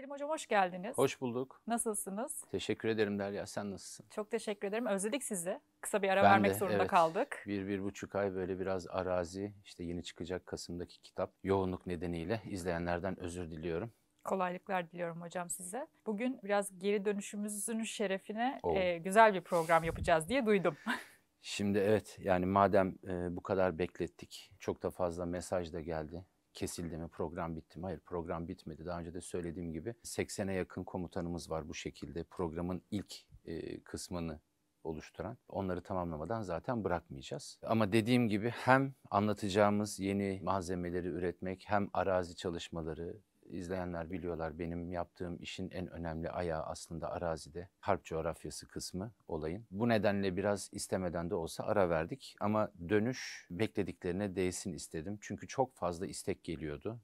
Selim Hocam hoş geldiniz. Hoş bulduk. Nasılsınız? Teşekkür ederim Derya. Sen nasılsın? Çok teşekkür ederim. Özledik sizi. Kısa bir ara ben vermek de, zorunda evet, kaldık. Bir, bir buçuk ay böyle biraz arazi, işte yeni çıkacak Kasım'daki kitap yoğunluk nedeniyle izleyenlerden özür diliyorum. Kolaylıklar diliyorum hocam size. Bugün biraz geri dönüşümüzün şerefine oh. e, güzel bir program yapacağız diye duydum. Şimdi evet yani madem e, bu kadar beklettik çok da fazla mesaj da geldi kesildi mi, program bitti mi? Hayır program bitmedi. Daha önce de söylediğim gibi 80'e yakın komutanımız var bu şekilde. Programın ilk e, kısmını oluşturan. Onları tamamlamadan zaten bırakmayacağız. Ama dediğim gibi hem anlatacağımız yeni malzemeleri üretmek hem arazi çalışmaları izleyenler biliyorlar benim yaptığım işin en önemli ayağı aslında arazide harp coğrafyası kısmı olayın. Bu nedenle biraz istemeden de olsa ara verdik ama dönüş beklediklerine değsin istedim. Çünkü çok fazla istek geliyordu.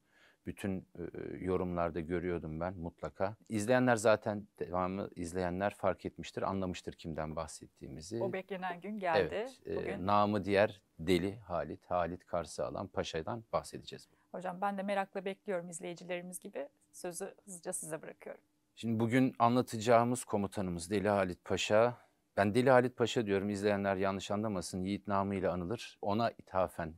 Bütün e, e, yorumlarda görüyordum ben mutlaka. İzleyenler zaten devamı izleyenler fark etmiştir, anlamıştır kimden bahsettiğimizi. O beklenen gün geldi. Evet, e, Bugün... namı diğer Deli Halit, Halit Karsağlan Paşa'dan bahsedeceğiz. Hocam ben de merakla bekliyorum izleyicilerimiz gibi. Sözü hızlıca size bırakıyorum. Şimdi bugün anlatacağımız komutanımız Deli Halit Paşa. Ben Deli Halit Paşa diyorum izleyenler yanlış anlamasın. Yiğit namıyla anılır. Ona ithafen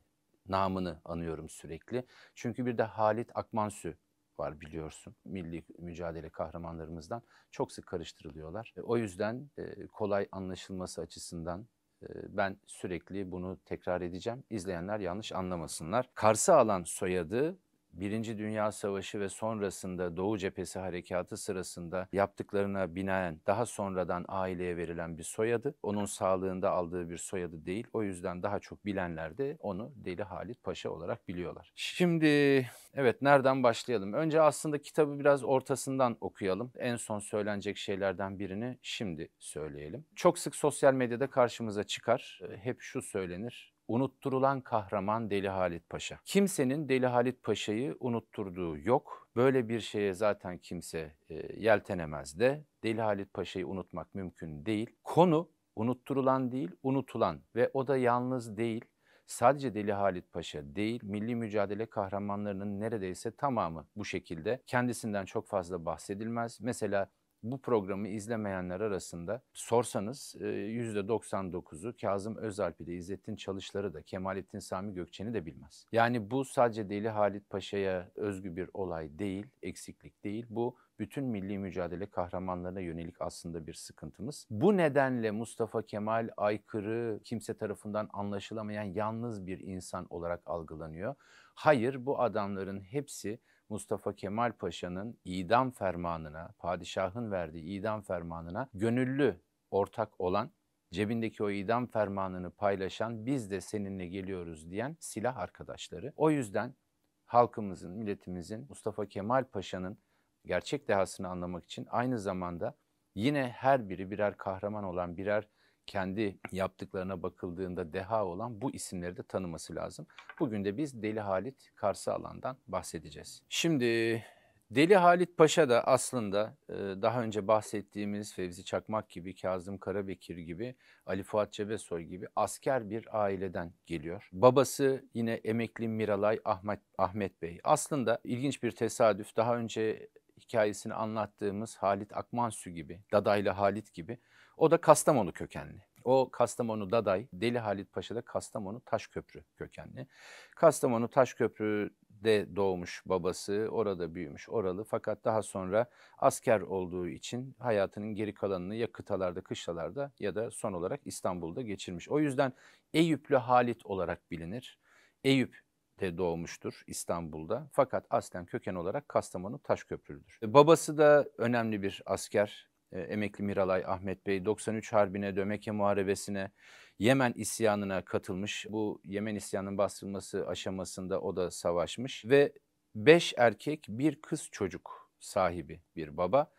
namını anıyorum sürekli. Çünkü bir de Halit Akmansü var biliyorsun. Milli mücadele kahramanlarımızdan çok sık karıştırılıyorlar. E, o yüzden e, kolay anlaşılması açısından ee, ben sürekli bunu tekrar edeceğim. İzleyenler yanlış anlamasınlar. Kars'ı alan soyadı Birinci Dünya Savaşı ve sonrasında Doğu Cephesi Harekatı sırasında yaptıklarına binaen daha sonradan aileye verilen bir soyadı. Onun sağlığında aldığı bir soyadı değil. O yüzden daha çok bilenler de onu Deli Halit Paşa olarak biliyorlar. Şimdi evet nereden başlayalım? Önce aslında kitabı biraz ortasından okuyalım. En son söylenecek şeylerden birini şimdi söyleyelim. Çok sık sosyal medyada karşımıza çıkar. Hep şu söylenir unutturulan kahraman Deli Halit Paşa. Kimsenin Deli Halit Paşa'yı unutturduğu yok. Böyle bir şeye zaten kimse e, yeltenemez de Deli Halit Paşa'yı unutmak mümkün değil. Konu unutturulan değil, unutulan ve o da yalnız değil. Sadece Deli Halit Paşa değil, milli mücadele kahramanlarının neredeyse tamamı bu şekilde. Kendisinden çok fazla bahsedilmez. Mesela bu programı izlemeyenler arasında sorsanız %99'u Kazım Özalp'i de İzzettin Çalışları da Kemalettin Sami Gökçen'i de bilmez. Yani bu sadece Deli Halit Paşa'ya özgü bir olay değil, eksiklik değil. Bu bütün milli mücadele kahramanlarına yönelik aslında bir sıkıntımız. Bu nedenle Mustafa Kemal aykırı, kimse tarafından anlaşılamayan yalnız bir insan olarak algılanıyor. Hayır bu adamların hepsi Mustafa Kemal Paşa'nın idam fermanına, padişahın verdiği idam fermanına gönüllü ortak olan cebindeki o idam fermanını paylaşan biz de seninle geliyoruz diyen silah arkadaşları. O yüzden halkımızın, milletimizin Mustafa Kemal Paşa'nın gerçek dehasını anlamak için aynı zamanda yine her biri birer kahraman olan birer kendi yaptıklarına bakıldığında deha olan bu isimleri de tanıması lazım. Bugün de biz Deli Halit alandan bahsedeceğiz. Şimdi Deli Halit Paşa da aslında e, daha önce bahsettiğimiz Fevzi Çakmak gibi, Kazım Karabekir gibi, Ali Fuat Cebesoy gibi asker bir aileden geliyor. Babası yine emekli Miralay Ahmet, Ahmet Bey. Aslında ilginç bir tesadüf daha önce hikayesini anlattığımız Halit Akmansu gibi, Dadaylı Halit gibi o da Kastamonu kökenli. O Kastamonu Daday, Deli Halit Paşa'da Kastamonu Taşköprü kökenli. Kastamonu Taşköprü'de doğmuş babası, orada büyümüş oralı fakat daha sonra asker olduğu için hayatının geri kalanını ya kıtalarda, kışlalarda ya da son olarak İstanbul'da geçirmiş. O yüzden Eyüplü Halit olarak bilinir. Eyüp de doğmuştur İstanbul'da fakat aslen köken olarak Kastamonu Taşköprülü'dür. Babası da önemli bir asker e, emekli Miralay Ahmet Bey 93 Harbi'ne, Dömeke Muharebesi'ne, Yemen isyanına katılmış. Bu Yemen isyanının bastırılması aşamasında o da savaşmış ve 5 erkek, bir kız çocuk sahibi bir baba.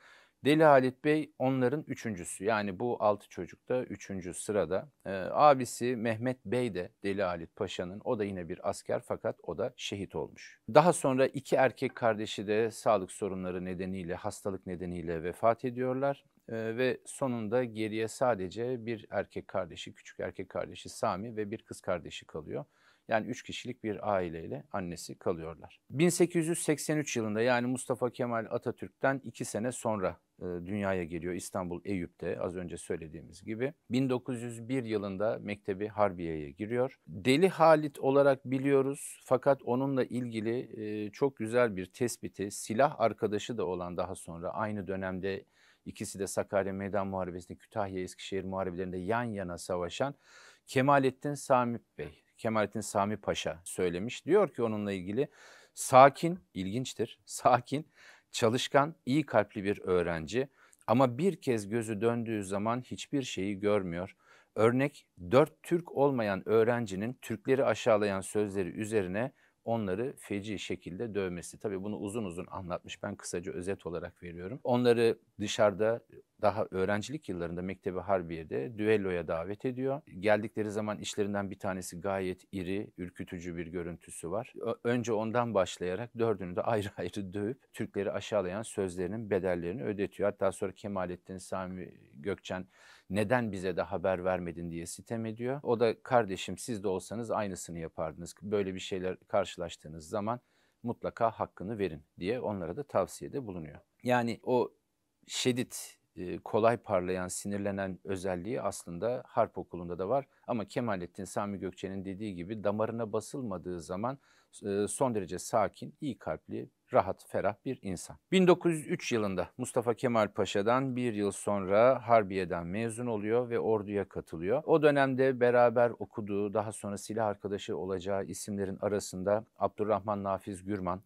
Deli Halit Bey onların üçüncüsü. Yani bu altı çocukta üçüncü sırada. E, abisi Mehmet Bey de Deli Halit Paşa'nın. O da yine bir asker fakat o da şehit olmuş. Daha sonra iki erkek kardeşi de sağlık sorunları nedeniyle, hastalık nedeniyle vefat ediyorlar. E, ve sonunda geriye sadece bir erkek kardeşi, küçük erkek kardeşi Sami ve bir kız kardeşi kalıyor. Yani 3 kişilik bir aileyle annesi kalıyorlar. 1883 yılında yani Mustafa Kemal Atatürk'ten 2 sene sonra e, dünyaya geliyor İstanbul Eyüp'te az önce söylediğimiz gibi. 1901 yılında Mektebi Harbiye'ye giriyor. Deli Halit olarak biliyoruz fakat onunla ilgili e, çok güzel bir tespiti silah arkadaşı da olan daha sonra aynı dönemde ikisi de Sakarya Meydan Muharebesi'nde Kütahya Eskişehir Muharebelerinde yan yana savaşan Kemalettin Samip Bey Kemalettin Sami Paşa söylemiş. Diyor ki onunla ilgili sakin, ilginçtir, sakin, çalışkan, iyi kalpli bir öğrenci ama bir kez gözü döndüğü zaman hiçbir şeyi görmüyor. Örnek dört Türk olmayan öğrencinin Türkleri aşağılayan sözleri üzerine onları feci şekilde dövmesi. Tabii bunu uzun uzun anlatmış. Ben kısaca özet olarak veriyorum. Onları dışarıda daha öğrencilik yıllarında Mektebi Harbiye'de düelloya davet ediyor. Geldikleri zaman işlerinden bir tanesi gayet iri, ürkütücü bir görüntüsü var. Önce ondan başlayarak dördünü de ayrı ayrı dövüp Türkleri aşağılayan sözlerinin bedellerini ödetiyor. Hatta sonra Kemalettin Sami Gökçen neden bize de haber vermedin diye sitem ediyor. O da kardeşim siz de olsanız aynısını yapardınız. Böyle bir şeyler karşılaştığınız zaman mutlaka hakkını verin diye onlara da tavsiyede bulunuyor. Yani o şiddet e, kolay parlayan, sinirlenen özelliği aslında harp okulunda da var. Ama Kemalettin Sami Gökçe'nin dediği gibi damarına basılmadığı zaman e, son derece sakin, iyi kalpli, rahat, ferah bir insan. 1903 yılında Mustafa Kemal Paşa'dan bir yıl sonra Harbiye'den mezun oluyor ve orduya katılıyor. O dönemde beraber okuduğu, daha sonra silah arkadaşı olacağı isimlerin arasında Abdurrahman Nafiz Gürman,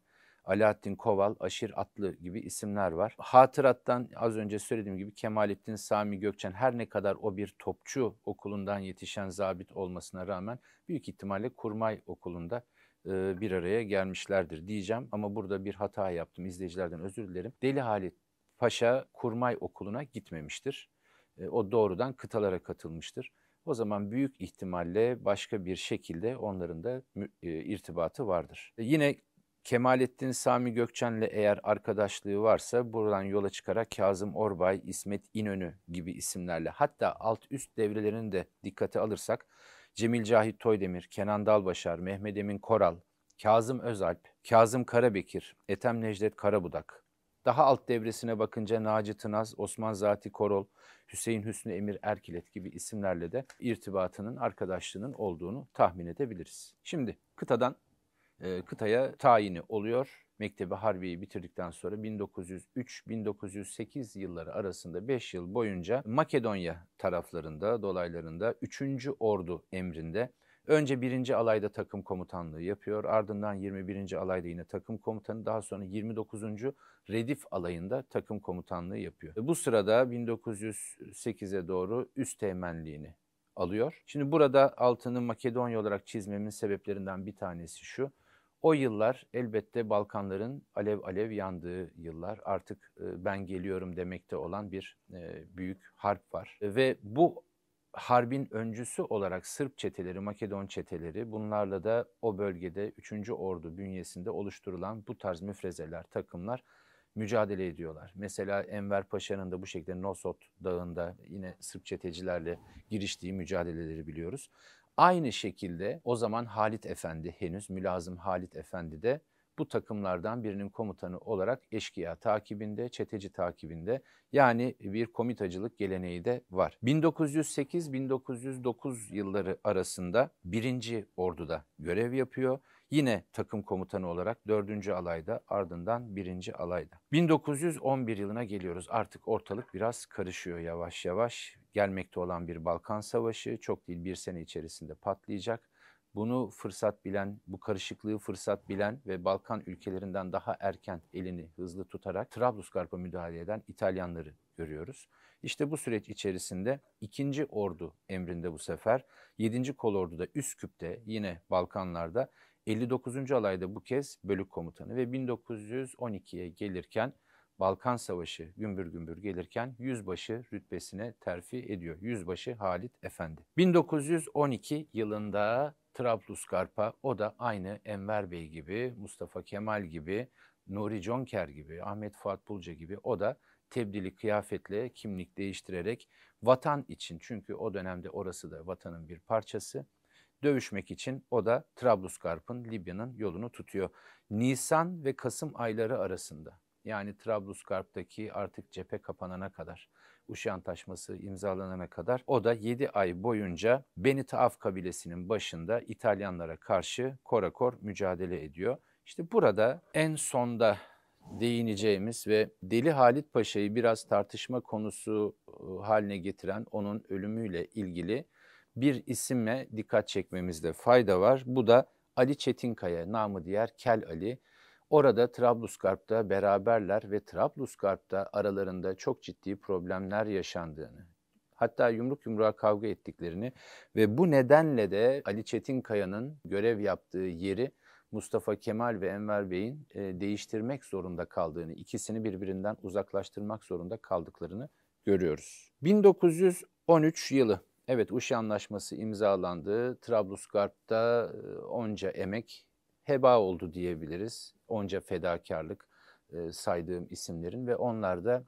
Alaaddin Koval, Aşir Atlı gibi isimler var. Hatırattan az önce söylediğim gibi Kemalettin Sami Gökçen her ne kadar o bir topçu okulundan yetişen zabit olmasına rağmen büyük ihtimalle kurmay okulunda e, bir araya gelmişlerdir diyeceğim. Ama burada bir hata yaptım. izleyicilerden özür dilerim. Deli Halit Paşa Kurmay Okulu'na gitmemiştir. E, o doğrudan kıtalara katılmıştır. O zaman büyük ihtimalle başka bir şekilde onların da e, irtibatı vardır. E, yine Kemalettin Sami Gökçen'le eğer arkadaşlığı varsa buradan yola çıkarak Kazım Orbay, İsmet İnönü gibi isimlerle hatta alt üst devrelerini de dikkate alırsak Cemil Cahit Toydemir, Kenan Dalbaşar, Mehmet Emin Koral, Kazım Özalp, Kazım Karabekir, Etem Necdet Karabudak. Daha alt devresine bakınca Naci Tınaz, Osman Zati Korol, Hüseyin Hüsnü Emir Erkilet gibi isimlerle de irtibatının, arkadaşlığının olduğunu tahmin edebiliriz. Şimdi kıtadan e, kıtaya tayini oluyor. Mektebi Harbi'yi bitirdikten sonra 1903-1908 yılları arasında 5 yıl boyunca Makedonya taraflarında, dolaylarında 3. Ordu emrinde Önce 1. alayda takım komutanlığı yapıyor. Ardından 21. alayda yine takım komutanı. Daha sonra 29. Redif alayında takım komutanlığı yapıyor. Bu sırada 1908'e doğru üst teğmenliğini alıyor. Şimdi burada altını Makedonya olarak çizmemin sebeplerinden bir tanesi şu. O yıllar elbette Balkanların alev alev yandığı yıllar. Artık e, ben geliyorum demekte olan bir e, büyük harp var. E, ve bu harbin öncüsü olarak Sırp çeteleri, Makedon çeteleri bunlarla da o bölgede 3. Ordu bünyesinde oluşturulan bu tarz müfrezeler, takımlar mücadele ediyorlar. Mesela Enver Paşa'nın da bu şekilde Nosot Dağı'nda yine Sırp çetecilerle giriştiği mücadeleleri biliyoruz. Aynı şekilde o zaman Halit Efendi henüz mülazım Halit Efendi de bu takımlardan birinin komutanı olarak eşkıya takibinde, çeteci takibinde yani bir komitacılık geleneği de var. 1908-1909 yılları arasında birinci orduda görev yapıyor. Yine takım komutanı olarak 4. alayda ardından 1. alayda. 1911 yılına geliyoruz. Artık ortalık biraz karışıyor yavaş yavaş. Gelmekte olan bir Balkan Savaşı çok değil bir sene içerisinde patlayacak. Bunu fırsat bilen, bu karışıklığı fırsat bilen ve Balkan ülkelerinden daha erken elini hızlı tutarak Trablusgarp'a müdahale eden İtalyanları görüyoruz. İşte bu süreç içerisinde 2. Ordu emrinde bu sefer 7. da Üsküp'te yine Balkanlarda 59. alayda bu kez bölük komutanı ve 1912'ye gelirken Balkan Savaşı gümbür gümbür gelirken yüzbaşı rütbesine terfi ediyor. Yüzbaşı Halit Efendi. 1912 yılında Trablusgarp'a o da aynı Enver Bey gibi, Mustafa Kemal gibi, Nuri Conker gibi, Ahmet Fuat Bulca gibi o da tebdili kıyafetle kimlik değiştirerek vatan için çünkü o dönemde orası da vatanın bir parçası dövüşmek için o da Trablusgarp'ın Libya'nın yolunu tutuyor. Nisan ve Kasım ayları arasında yani Trablusgarp'taki artık cephe kapanana kadar Uşan Taşması imzalanana kadar o da 7 ay boyunca Beni Taaf kabilesinin başında İtalyanlara karşı korakor mücadele ediyor. İşte burada en sonda değineceğimiz ve Deli Halit Paşa'yı biraz tartışma konusu ıı, haline getiren onun ölümüyle ilgili bir isime dikkat çekmemizde fayda var. Bu da Ali Çetinkaya, namı diğer Kel Ali. Orada Trablusgarp'ta beraberler ve Trablusgarp'ta aralarında çok ciddi problemler yaşandığını, hatta yumruk yumruğa kavga ettiklerini ve bu nedenle de Ali Çetinkaya'nın görev yaptığı yeri Mustafa Kemal ve Enver Bey'in e, değiştirmek zorunda kaldığını, ikisini birbirinden uzaklaştırmak zorunda kaldıklarını görüyoruz. 1913 yılı Evet Uşi Anlaşması imzalandı. Trablusgarp'ta onca emek heba oldu diyebiliriz. Onca fedakarlık saydığım isimlerin ve onlar da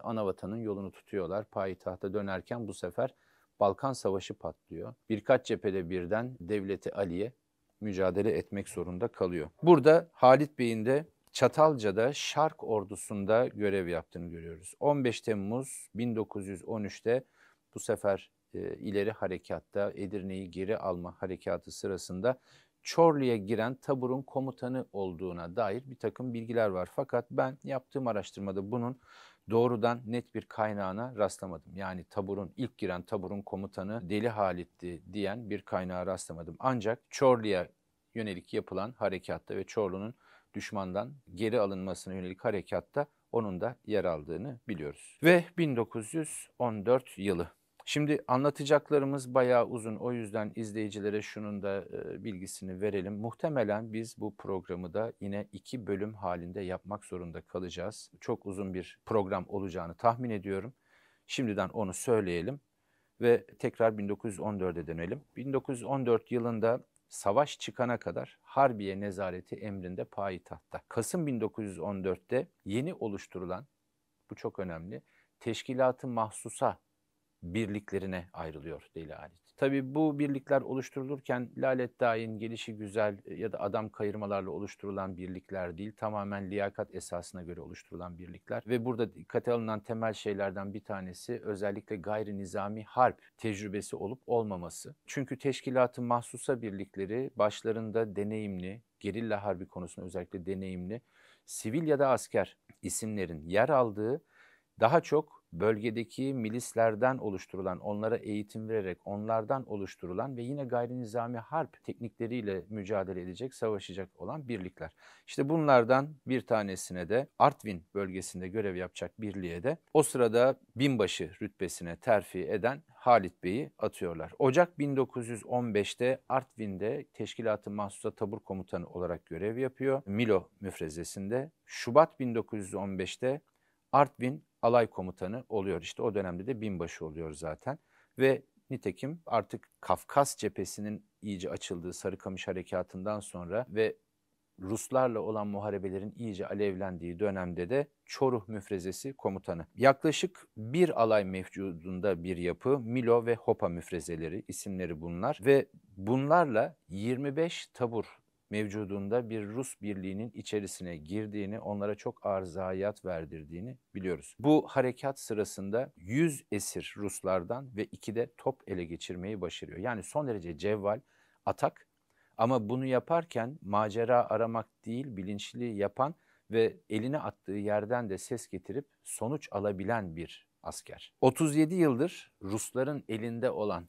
anavatanın yolunu tutuyorlar. Payitahta dönerken bu sefer Balkan Savaşı patlıyor. Birkaç cephede birden devleti Ali'ye mücadele etmek zorunda kalıyor. Burada Halit Bey'in de Çatalca'da Şark ordusunda görev yaptığını görüyoruz. 15 Temmuz 1913'te bu sefer e, ileri harekatta Edirne'yi geri alma harekatı sırasında Çorlu'ya giren taburun komutanı olduğuna dair bir takım bilgiler var. Fakat ben yaptığım araştırmada bunun doğrudan net bir kaynağına rastlamadım. Yani taburun ilk giren taburun komutanı Deli Halit'ti diyen bir kaynağa rastlamadım. Ancak Çorlu'ya yönelik yapılan harekatta ve Çorlu'nun düşmandan geri alınmasına yönelik harekatta onun da yer aldığını biliyoruz. Ve 1914 yılı Şimdi anlatacaklarımız bayağı uzun. O yüzden izleyicilere şunun da bilgisini verelim. Muhtemelen biz bu programı da yine iki bölüm halinde yapmak zorunda kalacağız. Çok uzun bir program olacağını tahmin ediyorum. Şimdiden onu söyleyelim ve tekrar 1914'e dönelim. 1914 yılında savaş çıkana kadar Harbiye Nezareti emrinde payitahtta. Kasım 1914'te yeni oluşturulan, bu çok önemli, Teşkilat-ı Mahsus'a birliklerine ayrılıyor Deli Halit. Tabi bu birlikler oluşturulurken Lalet Dağ'ın gelişi güzel e, ya da adam kayırmalarla oluşturulan birlikler değil, tamamen liyakat esasına göre oluşturulan birlikler. Ve burada dikkate alınan temel şeylerden bir tanesi özellikle gayri nizami harp tecrübesi olup olmaması. Çünkü teşkilatı mahsusa birlikleri başlarında deneyimli, gerilla harbi konusunda özellikle deneyimli, sivil ya da asker isimlerin yer aldığı daha çok bölgedeki milislerden oluşturulan, onlara eğitim vererek onlardan oluşturulan ve yine gayri nizami harp teknikleriyle mücadele edecek, savaşacak olan birlikler. İşte bunlardan bir tanesine de Artvin bölgesinde görev yapacak birliğe de o sırada binbaşı rütbesine terfi eden Halit Bey'i atıyorlar. Ocak 1915'te Artvin'de Teşkilat-ı Mahsusa Tabur Komutanı olarak görev yapıyor. Milo müfrezesinde. Şubat 1915'te Artvin alay komutanı oluyor. İşte o dönemde de binbaşı oluyor zaten. Ve nitekim artık Kafkas cephesinin iyice açıldığı Sarıkamış Harekatı'ndan sonra ve Ruslarla olan muharebelerin iyice alevlendiği dönemde de Çoruh müfrezesi komutanı. Yaklaşık bir alay mevcudunda bir yapı Milo ve Hopa müfrezeleri isimleri bunlar ve bunlarla 25 tabur mevcudunda bir Rus birliğinin içerisine girdiğini, onlara çok arzayat verdirdiğini biliyoruz. Bu harekat sırasında 100 esir Ruslardan ve 2 de top ele geçirmeyi başarıyor. Yani son derece cevval atak ama bunu yaparken macera aramak değil bilinçli yapan ve eline attığı yerden de ses getirip sonuç alabilen bir asker. 37 yıldır Rusların elinde olan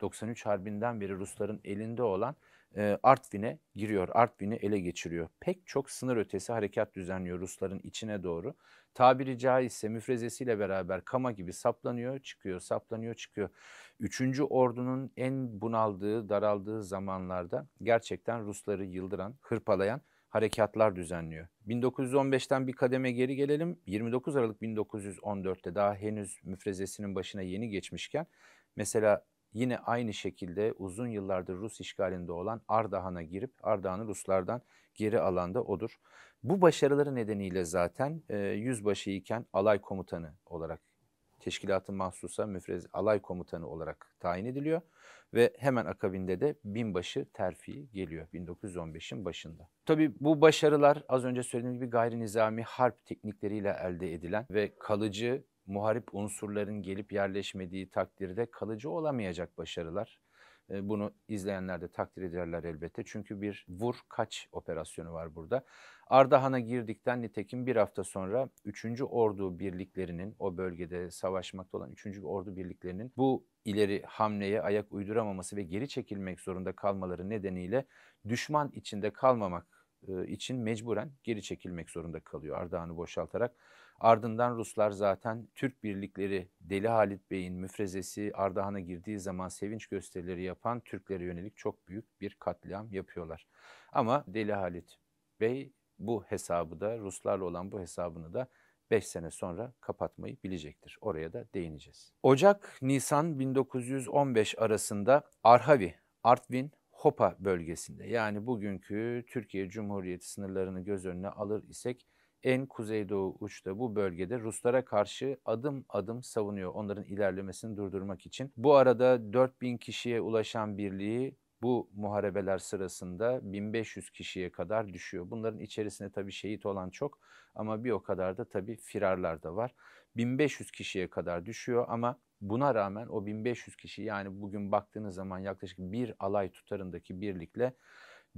93 harbinden beri Rusların elinde olan e, Artvin'e giriyor. Artvin'i ele geçiriyor. Pek çok sınır ötesi harekat düzenliyor Rusların içine doğru. Tabiri caizse müfrezesiyle beraber kama gibi saplanıyor, çıkıyor, saplanıyor, çıkıyor. Üçüncü ordunun en bunaldığı, daraldığı zamanlarda gerçekten Rusları yıldıran, hırpalayan harekatlar düzenliyor. 1915'ten bir kademe geri gelelim. 29 Aralık 1914'te daha henüz müfrezesinin başına yeni geçmişken mesela Yine aynı şekilde uzun yıllardır Rus işgalinde olan Ardahan'a girip Ardahan'ı Ruslardan geri alan da odur. Bu başarıları nedeniyle zaten e, yüzbaşı iken alay komutanı olarak teşkilatın mahsusa müfrez alay komutanı olarak tayin ediliyor ve hemen akabinde de binbaşı terfi geliyor 1915'in başında. Tabi bu başarılar az önce söylediğim gibi gayri nizami harp teknikleriyle elde edilen ve kalıcı muharip unsurların gelip yerleşmediği takdirde kalıcı olamayacak başarılar. E, bunu izleyenler de takdir ederler elbette. Çünkü bir vur kaç operasyonu var burada. Ardahan'a girdikten nitekim bir hafta sonra 3. Ordu birliklerinin o bölgede savaşmakta olan 3. Ordu birliklerinin bu ileri hamleye ayak uyduramaması ve geri çekilmek zorunda kalmaları nedeniyle düşman içinde kalmamak e, için mecburen geri çekilmek zorunda kalıyor Ardahan'ı boşaltarak. Ardından Ruslar zaten Türk birlikleri Deli Halit Bey'in müfrezesi Ardahan'a girdiği zaman sevinç gösterileri yapan Türklere yönelik çok büyük bir katliam yapıyorlar. Ama Deli Halit Bey bu hesabı da Ruslarla olan bu hesabını da 5 sene sonra kapatmayı bilecektir. Oraya da değineceğiz. Ocak-Nisan 1915 arasında Arhavi, Artvin, Hopa bölgesinde yani bugünkü Türkiye Cumhuriyeti sınırlarını göz önüne alır isek en kuzeydoğu uçta bu bölgede Ruslara karşı adım adım savunuyor onların ilerlemesini durdurmak için. Bu arada 4000 kişiye ulaşan birliği bu muharebeler sırasında 1500 kişiye kadar düşüyor. Bunların içerisinde tabii şehit olan çok ama bir o kadar da tabii firarlar da var. 1500 kişiye kadar düşüyor ama buna rağmen o 1500 kişi yani bugün baktığınız zaman yaklaşık bir alay tutarındaki birlikle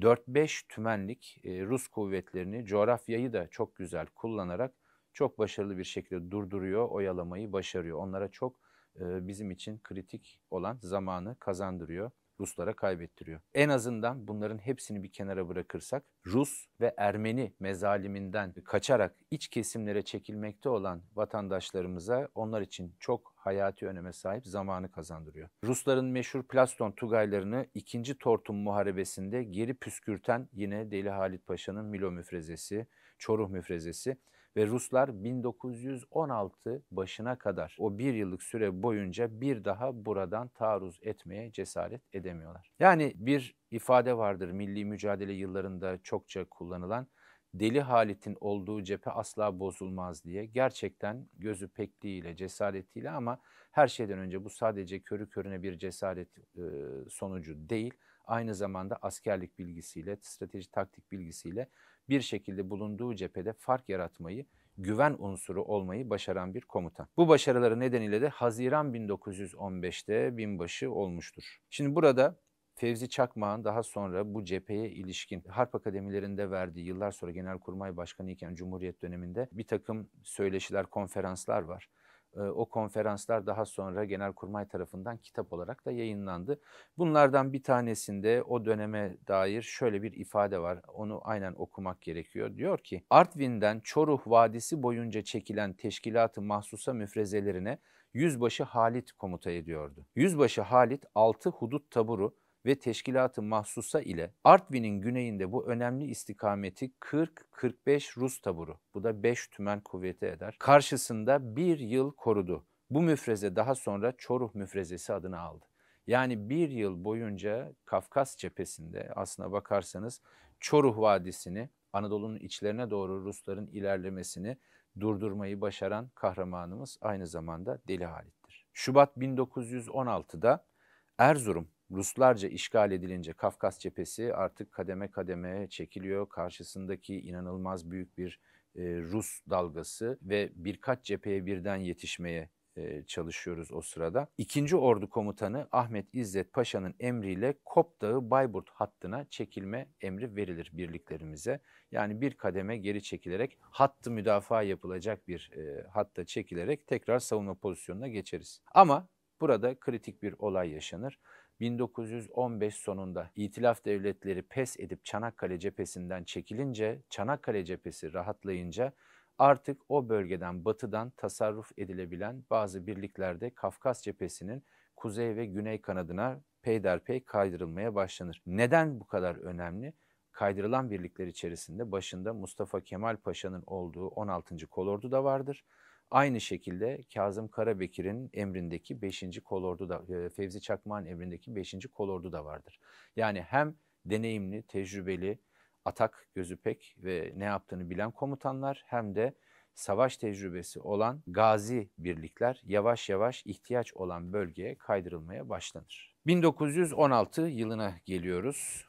4-5 tümenlik e, Rus kuvvetlerini coğrafyayı da çok güzel kullanarak çok başarılı bir şekilde durduruyor, oyalamayı başarıyor. Onlara çok e, bizim için kritik olan zamanı kazandırıyor. Ruslara kaybettiriyor. En azından bunların hepsini bir kenara bırakırsak Rus ve Ermeni mezaliminden kaçarak iç kesimlere çekilmekte olan vatandaşlarımıza onlar için çok hayati öneme sahip zamanı kazandırıyor. Rusların meşhur Plaston Tugaylarını 2. Tortum Muharebesi'nde geri püskürten yine Deli Halit Paşa'nın Milo müfrezesi, Çoruh müfrezesi ve Ruslar 1916 başına kadar o bir yıllık süre boyunca bir daha buradan taarruz etmeye cesaret edemiyorlar. Yani bir ifade vardır milli mücadele yıllarında çokça kullanılan deli Halit'in olduğu cephe asla bozulmaz diye gerçekten gözü pekliğiyle, cesaretiyle ama her şeyden önce bu sadece körü körüne bir cesaret e, sonucu değil. Aynı zamanda askerlik bilgisiyle, strateji taktik bilgisiyle bir şekilde bulunduğu cephede fark yaratmayı, güven unsuru olmayı başaran bir komutan. Bu başarıları nedeniyle de Haziran 1915'te binbaşı olmuştur. Şimdi burada Fevzi Çakmağ'ın daha sonra bu cepheye ilişkin harp akademilerinde verdiği yıllar sonra Genelkurmay Başkanı iken Cumhuriyet döneminde bir takım söyleşiler, konferanslar var. Ee, o konferanslar daha sonra Genelkurmay tarafından kitap olarak da yayınlandı. Bunlardan bir tanesinde o döneme dair şöyle bir ifade var. Onu aynen okumak gerekiyor. Diyor ki Artvin'den Çoruh Vadisi boyunca çekilen teşkilatı mahsusa müfrezelerine Yüzbaşı Halit komuta ediyordu. Yüzbaşı Halit 6 hudut taburu ve teşkilatı mahsusa ile Artvin'in güneyinde bu önemli istikameti 40-45 Rus taburu, bu da 5 tümen kuvveti eder, karşısında bir yıl korudu. Bu müfreze daha sonra Çoruh müfrezesi adını aldı. Yani bir yıl boyunca Kafkas cephesinde aslına bakarsanız Çoruh Vadisi'ni Anadolu'nun içlerine doğru Rusların ilerlemesini durdurmayı başaran kahramanımız aynı zamanda Deli Halit'tir. Şubat 1916'da Erzurum Ruslarca işgal edilince Kafkas cephesi artık kademe kademe çekiliyor. Karşısındaki inanılmaz büyük bir e, Rus dalgası ve birkaç cepheye birden yetişmeye e, çalışıyoruz o sırada. İkinci Ordu Komutanı Ahmet İzzet Paşa'nın emriyle Kop Dağı Bayburt hattına çekilme emri verilir birliklerimize. Yani bir kademe geri çekilerek hattı müdafaa yapılacak bir e, hatta çekilerek tekrar savunma pozisyonuna geçeriz. Ama burada kritik bir olay yaşanır. 1915 sonunda İtilaf devletleri pes edip Çanakkale cephesinden çekilince, Çanakkale cephesi rahatlayınca artık o bölgeden batıdan tasarruf edilebilen bazı birliklerde Kafkas cephesinin kuzey ve güney kanadına peyderpey kaydırılmaya başlanır. Neden bu kadar önemli? Kaydırılan birlikler içerisinde başında Mustafa Kemal Paşa'nın olduğu 16. kolordu da vardır. Aynı şekilde Kazım Karabekir'in emrindeki 5. kolordu da e, Fevzi Çakmak'ın emrindeki 5. kolordu da vardır. Yani hem deneyimli, tecrübeli, atak gözüpek ve ne yaptığını bilen komutanlar hem de savaş tecrübesi olan gazi birlikler yavaş yavaş ihtiyaç olan bölgeye kaydırılmaya başlanır. 1916 yılına geliyoruz.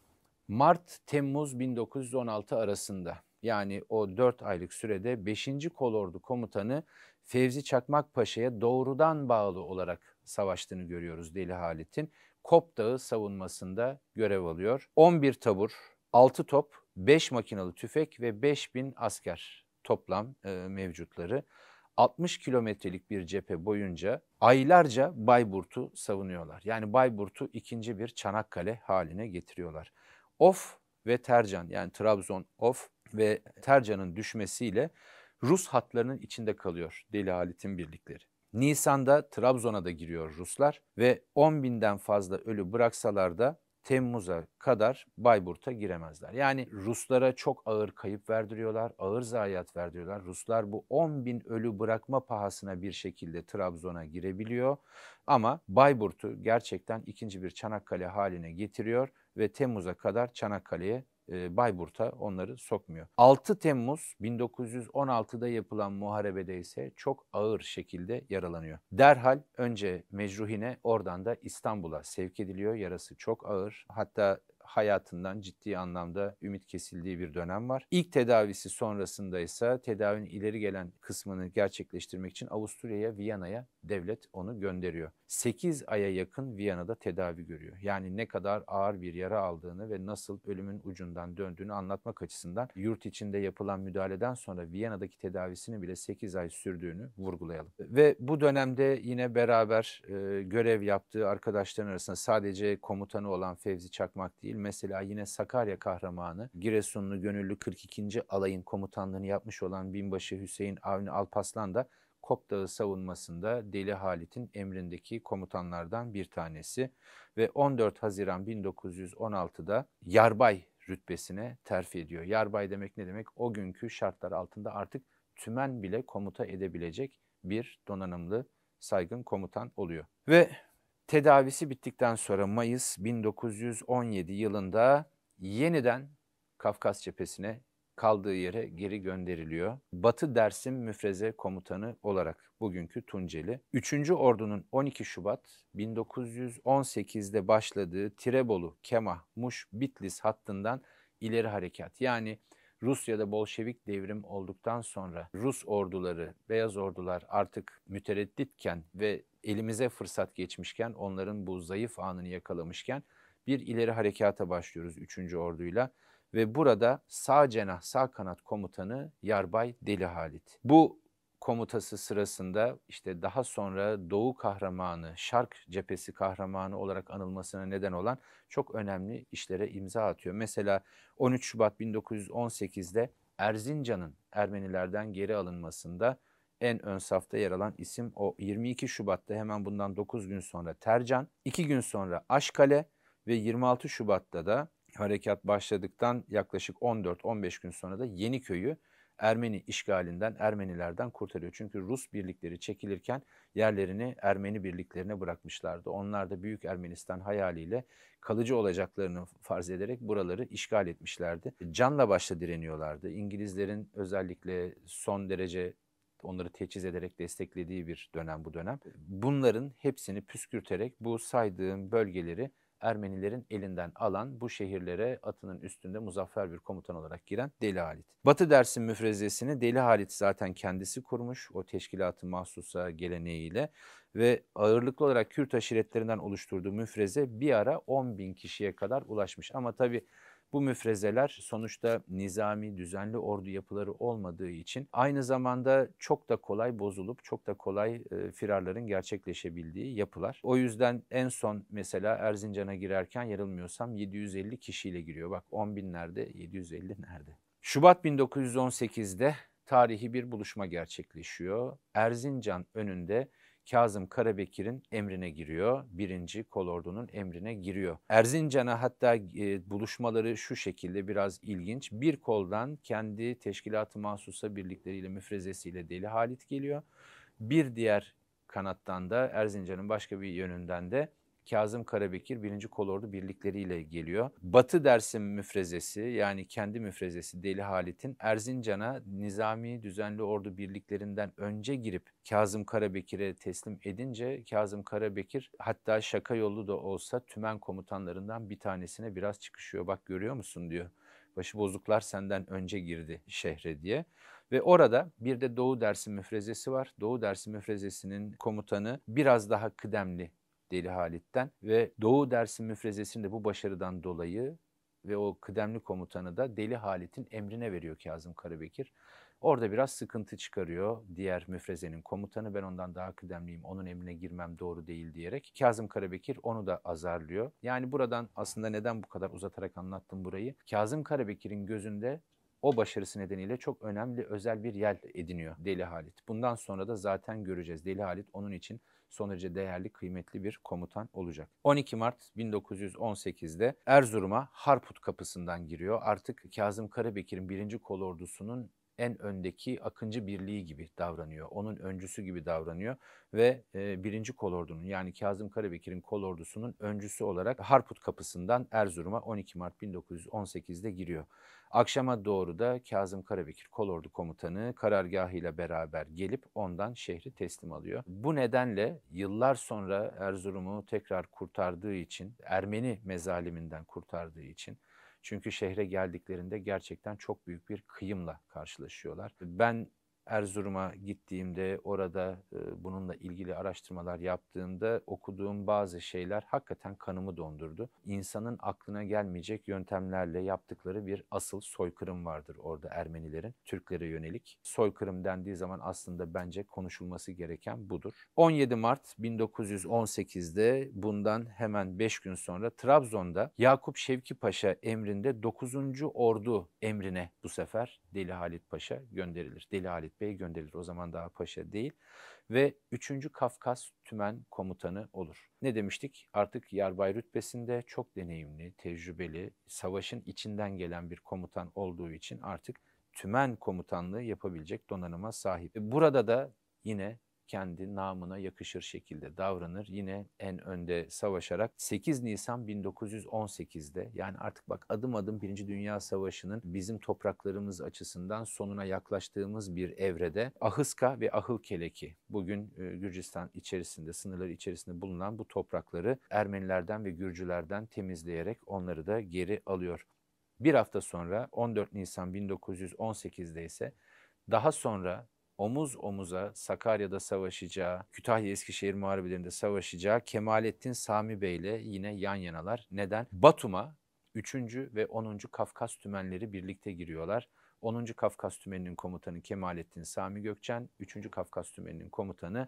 Mart-Temmuz 1916 arasında yani o 4 aylık sürede 5. Kolordu Komutanı Fevzi Çakmak Paşa'ya doğrudan bağlı olarak savaştığını görüyoruz Deli Halit'in. Kop Dağı savunmasında görev alıyor. 11 tabur, 6 top, 5 makinalı tüfek ve 5000 asker toplam e, mevcutları. 60 kilometrelik bir cephe boyunca aylarca Bayburt'u savunuyorlar. Yani Bayburt'u ikinci bir Çanakkale haline getiriyorlar. Of ve Tercan yani Trabzon Of ve Tercan'ın düşmesiyle Rus hatlarının içinde kalıyor Deli Halit'in birlikleri. Nisan'da Trabzon'a da giriyor Ruslar ve 10 binden fazla ölü bıraksalar da Temmuz'a kadar Bayburt'a giremezler. Yani Ruslara çok ağır kayıp verdiriyorlar, ağır zayiat verdiriyorlar. Ruslar bu 10 bin ölü bırakma pahasına bir şekilde Trabzon'a girebiliyor. Ama Bayburt'u gerçekten ikinci bir Çanakkale haline getiriyor ve Temmuz'a kadar Çanakkale'ye e, Bayburt'a onları sokmuyor. 6 Temmuz 1916'da yapılan muharebede ise çok ağır şekilde yaralanıyor. Derhal önce Mecruhine oradan da İstanbul'a sevk ediliyor. Yarası çok ağır. Hatta hayatından ciddi anlamda ümit kesildiği bir dönem var. İlk tedavisi sonrasında ise tedavinin ileri gelen kısmını gerçekleştirmek için Avusturya'ya, Viyana'ya devlet onu gönderiyor. 8 aya yakın Viyana'da tedavi görüyor. Yani ne kadar ağır bir yara aldığını ve nasıl ölümün ucundan döndüğünü anlatmak açısından yurt içinde yapılan müdahaleden sonra Viyana'daki tedavisinin bile 8 ay sürdüğünü vurgulayalım. Ve bu dönemde yine beraber e, görev yaptığı arkadaşların arasında sadece komutanı olan Fevzi Çakmak değil mesela yine Sakarya kahramanı Giresunlu Gönüllü 42. Alay'ın komutanlığını yapmış olan binbaşı Hüseyin Avni Alpaslan da Kop Dağı savunmasında Deli Halit'in emrindeki komutanlardan bir tanesi ve 14 Haziran 1916'da yarbay rütbesine terfi ediyor. Yarbay demek ne demek? O günkü şartlar altında artık tümen bile komuta edebilecek bir donanımlı saygın komutan oluyor. Ve tedavisi bittikten sonra Mayıs 1917 yılında yeniden Kafkas cephesine kaldığı yere geri gönderiliyor. Batı Dersim Müfreze Komutanı olarak bugünkü Tunceli. 3. Ordu'nun 12 Şubat 1918'de başladığı Tirebolu, Kemah, Muş, Bitlis hattından ileri harekat. Yani Rusya'da Bolşevik devrim olduktan sonra Rus orduları, beyaz ordular artık müteredditken ve elimize fırsat geçmişken, onların bu zayıf anını yakalamışken bir ileri harekata başlıyoruz 3. orduyla ve burada sağ cenah sağ kanat komutanı Yarbay Deli Halit. Bu komutası sırasında işte daha sonra Doğu kahramanı, Şark cephesi kahramanı olarak anılmasına neden olan çok önemli işlere imza atıyor. Mesela 13 Şubat 1918'de Erzincan'ın Ermenilerden geri alınmasında en ön safta yer alan isim o 22 Şubat'ta hemen bundan 9 gün sonra Tercan, 2 gün sonra Aşkale ve 26 Şubat'ta da harekat başladıktan yaklaşık 14-15 gün sonra da Yeniköy'ü Ermeni işgalinden, Ermenilerden kurtarıyor. Çünkü Rus birlikleri çekilirken yerlerini Ermeni birliklerine bırakmışlardı. Onlar da Büyük Ermenistan hayaliyle kalıcı olacaklarını farz ederek buraları işgal etmişlerdi. Canla başla direniyorlardı. İngilizlerin özellikle son derece onları teçhiz ederek desteklediği bir dönem bu dönem. Bunların hepsini püskürterek bu saydığım bölgeleri Ermenilerin elinden alan bu şehirlere atının üstünde muzaffer bir komutan olarak giren Deli Halit. Batı dersin müfrezesini Deli Halit zaten kendisi kurmuş o teşkilatı mahsusa geleneğiyle ve ağırlıklı olarak Kürt aşiretlerinden oluşturduğu müfreze bir ara 10 bin kişiye kadar ulaşmış. Ama tabii bu müfrezeler sonuçta nizami, düzenli ordu yapıları olmadığı için aynı zamanda çok da kolay bozulup çok da kolay e, firarların gerçekleşebildiği yapılar. O yüzden en son mesela Erzincan'a girerken yarılmıyorsam 750 kişiyle giriyor. Bak 10 binlerde 750 nerede? Şubat 1918'de tarihi bir buluşma gerçekleşiyor. Erzincan önünde Kazım Karabekir'in emrine giriyor. Birinci kolordunun emrine giriyor. Erzincan'a hatta e, buluşmaları şu şekilde biraz ilginç. Bir koldan kendi teşkilatı mahsusa birlikleriyle müfrezesiyle Deli Halit geliyor. Bir diğer kanattan da Erzincan'ın başka bir yönünden de Kazım Karabekir birinci Kolordu birlikleriyle geliyor. Batı Dersim müfrezesi yani kendi müfrezesi Deli Halit'in Erzincan'a nizami düzenli ordu birliklerinden önce girip Kazım Karabekir'e teslim edince Kazım Karabekir hatta şaka yolu da olsa tümen komutanlarından bir tanesine biraz çıkışıyor bak görüyor musun diyor. Başı bozuklar senden önce girdi şehre diye. Ve orada bir de Doğu Dersim müfrezesi var. Doğu Dersim müfrezesinin komutanı biraz daha kıdemli Deli Halit'ten ve Doğu Dersim müfrezesinde bu başarıdan dolayı ve o kıdemli komutanı da Deli Halit'in emrine veriyor Kazım Karabekir. Orada biraz sıkıntı çıkarıyor diğer müfrezenin komutanı ben ondan daha kıdemliyim onun emrine girmem doğru değil diyerek Kazım Karabekir onu da azarlıyor. Yani buradan aslında neden bu kadar uzatarak anlattım burayı? Kazım Karabekir'in gözünde o başarısı nedeniyle çok önemli özel bir yer ediniyor Deli Halit. Bundan sonra da zaten göreceğiz. Deli Halit onun için son derece değerli, kıymetli bir komutan olacak. 12 Mart 1918'de Erzurum'a Harput kapısından giriyor. Artık Kazım Karabekir'in birinci kol ordusunun en öndeki akıncı birliği gibi davranıyor. Onun öncüsü gibi davranıyor ve e, birinci kolordunun yani Kazım Karabekir'in kolordusunun öncüsü olarak Harput kapısından Erzurum'a 12 Mart 1918'de giriyor. Akşama doğru da Kazım Karabekir kolordu komutanı karargahıyla beraber gelip ondan şehri teslim alıyor. Bu nedenle yıllar sonra Erzurum'u tekrar kurtardığı için, Ermeni mezaliminden kurtardığı için çünkü şehre geldiklerinde gerçekten çok büyük bir kıyımla karşılaşıyorlar. Ben Erzurum'a gittiğimde orada bununla ilgili araştırmalar yaptığımda okuduğum bazı şeyler hakikaten kanımı dondurdu. İnsanın aklına gelmeyecek yöntemlerle yaptıkları bir asıl soykırım vardır orada Ermenilerin Türklere yönelik. Soykırım dendiği zaman aslında bence konuşulması gereken budur. 17 Mart 1918'de bundan hemen 5 gün sonra Trabzon'da Yakup Şevki Paşa emrinde 9. Ordu emrine bu sefer Deli Halit Paşa gönderilir. Deli Halit Galip Bey gönderilir. O zaman daha paşa değil. Ve 3. Kafkas Tümen Komutanı olur. Ne demiştik? Artık yarbay rütbesinde çok deneyimli, tecrübeli, savaşın içinden gelen bir komutan olduğu için artık tümen komutanlığı yapabilecek donanıma sahip. Burada da yine kendi namına yakışır şekilde davranır. Yine en önde savaşarak 8 Nisan 1918'de yani artık bak adım adım Birinci Dünya Savaşı'nın bizim topraklarımız açısından sonuna yaklaştığımız bir evrede Ahıska ve Ahılkeleki bugün e, Gürcistan içerisinde sınırları içerisinde bulunan bu toprakları Ermenilerden ve Gürcülerden temizleyerek onları da geri alıyor. Bir hafta sonra 14 Nisan 1918'de ise daha sonra omuz omuza Sakarya'da savaşacağı, Kütahya Eskişehir muharebelerinde savaşacağı Kemalettin Sami Bey ile yine yan yanalar. Neden? Batum'a 3. ve 10. Kafkas tümenleri birlikte giriyorlar. 10. Kafkas tümeninin komutanı Kemalettin Sami Gökçen, 3. Kafkas tümeninin komutanı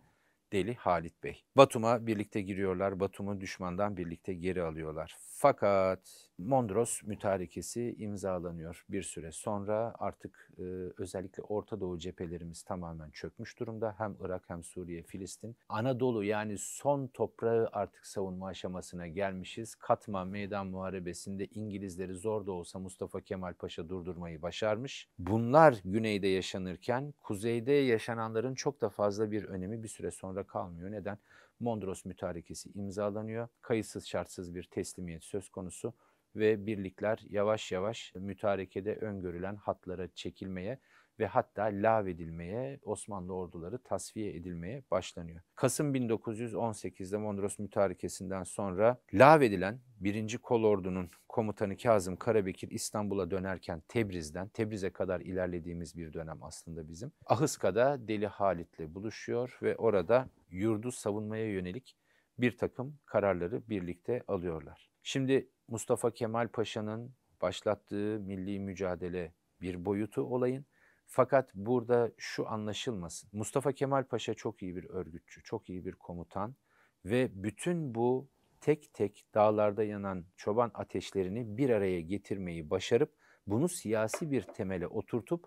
Deli Halit Bey. Batum'a birlikte giriyorlar. Batum'u düşmandan birlikte geri alıyorlar. Fakat Mondros mütarekesi imzalanıyor bir süre sonra. Artık e, özellikle Orta Doğu cephelerimiz tamamen çökmüş durumda. Hem Irak hem Suriye, Filistin. Anadolu yani son toprağı artık savunma aşamasına gelmişiz. Katma Meydan Muharebesi'nde İngilizleri zor da olsa Mustafa Kemal Paşa durdurmayı başarmış. Bunlar güneyde yaşanırken kuzeyde yaşananların çok da fazla bir önemi bir süre sonra kalmıyor. Neden? Mondros mütarekesi imzalanıyor. Kayıtsız şartsız bir teslimiyet söz konusu ve birlikler yavaş yavaş mütarekede öngörülen hatlara çekilmeye ve hatta lağvedilmeye, Osmanlı orduları tasfiye edilmeye başlanıyor. Kasım 1918'de Mondros Mütarekesi'nden sonra lağvedilen 1. ordunun komutanı Kazım Karabekir İstanbul'a dönerken Tebriz'den, Tebriz'e kadar ilerlediğimiz bir dönem aslında bizim. Ahıska'da Deli Halit'le buluşuyor ve orada yurdu savunmaya yönelik bir takım kararları birlikte alıyorlar. Şimdi Mustafa Kemal Paşa'nın başlattığı milli mücadele bir boyutu olayın. Fakat burada şu anlaşılmasın. Mustafa Kemal Paşa çok iyi bir örgütçü, çok iyi bir komutan ve bütün bu tek tek dağlarda yanan çoban ateşlerini bir araya getirmeyi başarıp bunu siyasi bir temele oturtup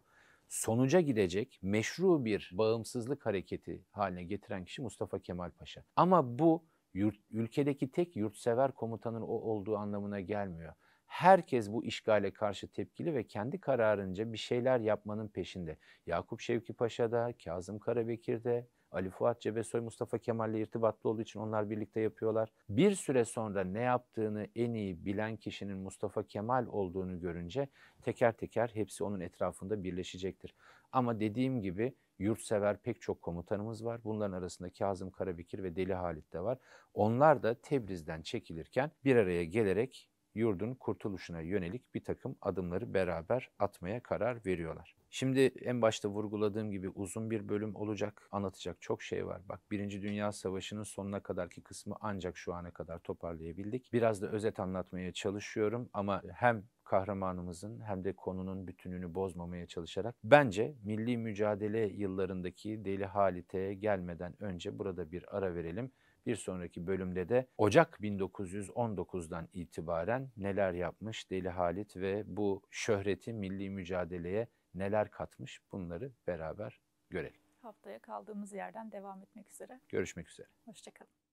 sonuca gidecek meşru bir bağımsızlık hareketi haline getiren kişi Mustafa Kemal Paşa. Ama bu yurt, ülkedeki tek yurtsever komutanın o olduğu anlamına gelmiyor. Herkes bu işgale karşı tepkili ve kendi kararınca bir şeyler yapmanın peşinde. Yakup Şevki Paşa'da, Kazım Karabekir'de, Ali Fuat Cebesoy Mustafa Kemal'le irtibatlı olduğu için onlar birlikte yapıyorlar. Bir süre sonra ne yaptığını en iyi bilen kişinin Mustafa Kemal olduğunu görünce teker teker hepsi onun etrafında birleşecektir. Ama dediğim gibi yurtsever pek çok komutanımız var. Bunların arasında Kazım Karabekir ve Deli Halit de var. Onlar da Tebriz'den çekilirken bir araya gelerek yurdun kurtuluşuna yönelik bir takım adımları beraber atmaya karar veriyorlar. Şimdi en başta vurguladığım gibi uzun bir bölüm olacak. Anlatacak çok şey var. Bak Birinci Dünya Savaşı'nın sonuna kadarki kısmı ancak şu ana kadar toparlayabildik. Biraz da özet anlatmaya çalışıyorum ama hem kahramanımızın hem de konunun bütününü bozmamaya çalışarak bence milli mücadele yıllarındaki Deli Halit'e gelmeden önce burada bir ara verelim. Bir sonraki bölümde de Ocak 1919'dan itibaren neler yapmış Deli Halit ve bu şöhreti milli mücadeleye neler katmış bunları beraber görelim. Haftaya kaldığımız yerden devam etmek üzere. Görüşmek üzere. Hoşçakalın.